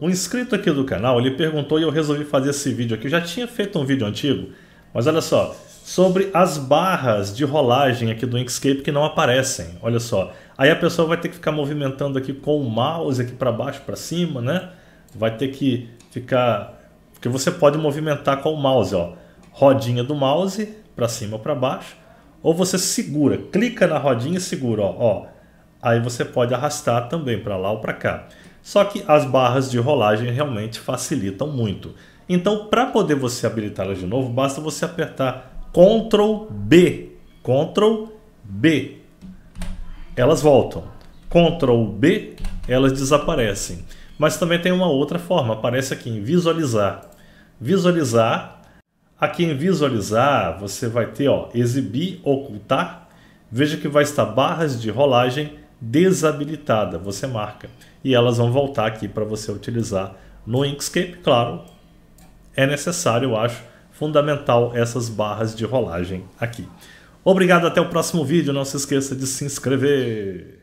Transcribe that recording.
Um inscrito aqui do canal, ele perguntou e eu resolvi fazer esse vídeo aqui. Eu já tinha feito um vídeo antigo, mas olha só, sobre as barras de rolagem aqui do Inkscape que não aparecem. Olha só. Aí a pessoa vai ter que ficar movimentando aqui com o mouse aqui para baixo, para cima, né? Vai ter que ficar porque você pode movimentar com o mouse, ó. Rodinha do mouse para cima ou para baixo, ou você segura, clica na rodinha e segura, ó, ó. Aí você pode arrastar também para lá ou para cá. Só que as barras de rolagem realmente facilitam muito. Então, para poder você habilitá-las de novo, basta você apertar Ctrl B. Ctrl B. Elas voltam. Ctrl B, elas desaparecem. Mas também tem uma outra forma, aparece aqui em visualizar. Visualizar. Aqui em visualizar, você vai ter ó, exibir, ocultar. Veja que vai estar barras de rolagem desabilitada, você marca. E elas vão voltar aqui para você utilizar no Inkscape, claro. É necessário, eu acho, fundamental essas barras de rolagem aqui. Obrigado, até o próximo vídeo. Não se esqueça de se inscrever.